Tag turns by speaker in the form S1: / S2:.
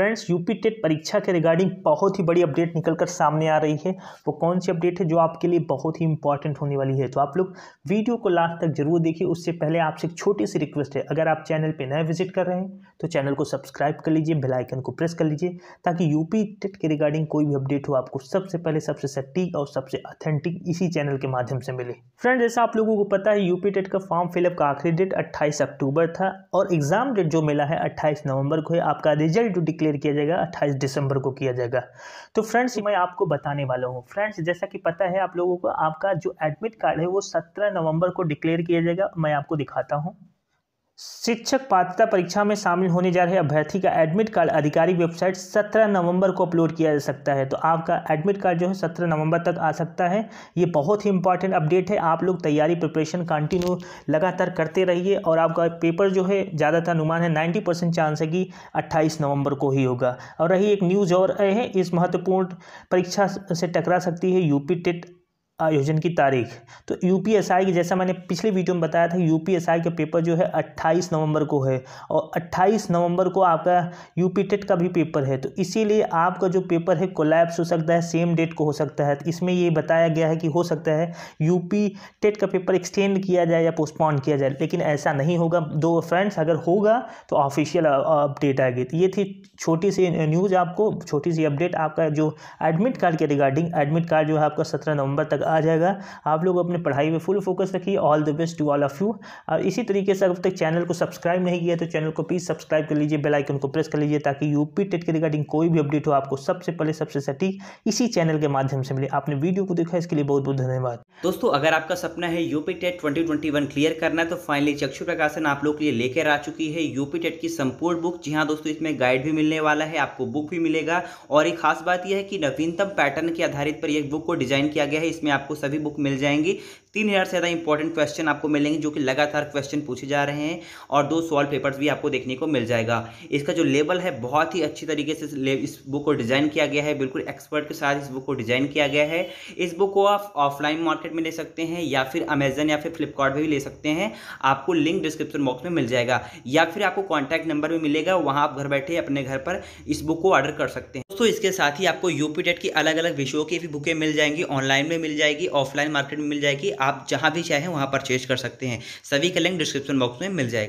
S1: friends UP TET परीक्षा के regarding बहुत ही बड़ी अपडेट निकलकर सामने आ रही है वो कौन सी अपडेट है जो आपके लिए बहुत ही इंपॉर्टेंट होने वाली है तो आप लोग वीडियो को लास्ट तक जरूर देखिए उससे पहले आपसे एक छोटी सी रिक्वेस्ट है अगर आप चैनल पे नए विजिट कर रहे हैं तो चैनल को सब्सक्राइब कर लीजिए बेलाइकन को प्रेस कर लीजिए ताकि यूपी टेट के रिगार्डिंग कोई भी अपडेट हो आपको सबसे पहले सबसे सटीक और सबसे अथेंटिक इसी चैनल के माध्यम से मिले फ्रेंड जैसा आप लोगों को पता है यूपी टेट का फॉर्म फिलअप का आखिरी डेट अट्ठाईस अक्टूबर था और एग्जाम डेट जो मिला है अट्ठाईस नवंबर को है आपका रिजल्ट डिक्लेयर क्लियर किया जाएगा 28 दिसंबर को किया जाएगा तो फ्रेंड्स मैं आपको बताने वाला हूँ फ्रेंड्स जैसा कि पता है आप लोगों को आपका जो एडमिट कार्ड है वो 17 नवंबर को डिक्लेयर किया जाएगा मैं आपको दिखाता हूँ शिक्षक पात्रता परीक्षा में शामिल होने जा रहे अभ्यर्थी का एडमिट कार्ड आधिकारिक वेबसाइट 17 नवंबर को अपलोड किया जा सकता है तो आपका एडमिट कार्ड जो है 17 नवंबर तक आ सकता है ये बहुत ही इंपॉर्टेंट अपडेट है आप लोग तैयारी प्रिपरेशन कंटिन्यू लगातार करते रहिए और आपका पेपर जो है ज़्यादातर अनुमान है नाइन्टी चांस है कि अट्ठाईस नवम्बर को ही होगा और रही एक न्यूज़ और है इस महत्वपूर्ण परीक्षा से टकरा सकती है यूपी टेट आयोजन की तारीख तो यूपीएसआई की जैसा मैंने पिछले वीडियो में बताया था यूपीएसआई का पेपर जो है 28 नवंबर को है और 28 नवंबर को आपका यूपी टेट का भी पेपर है तो इसीलिए आपका जो पेपर है कोलैप्स हो सकता है सेम डेट को हो सकता है तो इसमें ये बताया गया है कि हो सकता है यूपी टेट का पेपर एक्सटेंड किया जाए या पोस्टपोन किया जाए लेकिन ऐसा नहीं होगा दो फ्रेंड्स अगर होगा तो ऑफिशियल अपडेट आएगी तो ये थी छोटी सी न्यूज़ आपको छोटी सी अपडेट आपका जो एडमिट कार्ड के रिगार्डिंग एडमिट कार्ड जो है आपका सत्रह नवंबर तक आ जाएगा आप लोग अपने पढ़ाई में फुल फोकस रखिए all the best to all of you और इसी तरीके से अब तक चैनल को सब्सक्राइब नहीं किया तो चैनल को प्लीज़ सब्सक्राइब कर लीजिए बेल आइकन को प्रेस कर लीजिए ताकि यूपी टेट के रिगार्डिंग कोई भी अपडेट हो आपको सबसे पहले सबसे सटीक इसी चैनल के माध्यम से मिले आपने वीडियो को देखा इसके लिए बहुत बहुत धन्यवाद
S2: दोस्तों अगर आपका सपना है यूपी टेट ट्वेंटी क्लियर करना है तो फाइनली चक्षु प्रकाशन आप लोग के लिए लेकर आ चुकी है यूपी टेट की संपूर्ण बुक जी हाँ दोस्तों इसमें गाइड भी मिलने वाला है आपको बुक भी मिलेगा और एक खास बात यह है कि नवीनतम पैटर्न के आधारित पर एक बुक को डिजाइन किया गया है इसमें आपको सभी बुक मिल जाएंगी तीन हज़ार से ज़्यादा इंपॉर्टेंट क्वेश्चन आपको मिलेंगे जो कि लगातार क्वेश्चन पूछे जा रहे हैं और दो सॉल्व पेपर्स भी आपको देखने को मिल जाएगा इसका जो लेवल है बहुत ही अच्छी तरीके से इस बुक को डिज़ाइन किया गया है बिल्कुल एक्सपर्ट के साथ इस बुक को डिज़ाइन किया गया है इस बुक को आप ऑफलाइन मार्केट में ले सकते हैं या फिर अमेजन या फिर फ्लिपकार्ट भी ले सकते हैं आपको लिंक डिस्क्रिप्शन बॉक्स में मिल जाएगा या फिर आपको कॉन्टैक्ट नंबर भी मिलेगा वहाँ आप घर बैठे अपने घर पर इस बुक को ऑर्डर कर सकते हैं दोस्तों इसके साथ ही आपको यूपी टेट की अलग अलग विषयों की भी बुकें मिल जाएंगी ऑनलाइन में मिल जाएगी ऑफलाइन मार्केट में मिल जाएगी आप जहाँ भी चाहें वहाँ परचेज कर सकते हैं सभी का लिंक डिस्क्रिप्शन बॉक्स में मिल जाएगा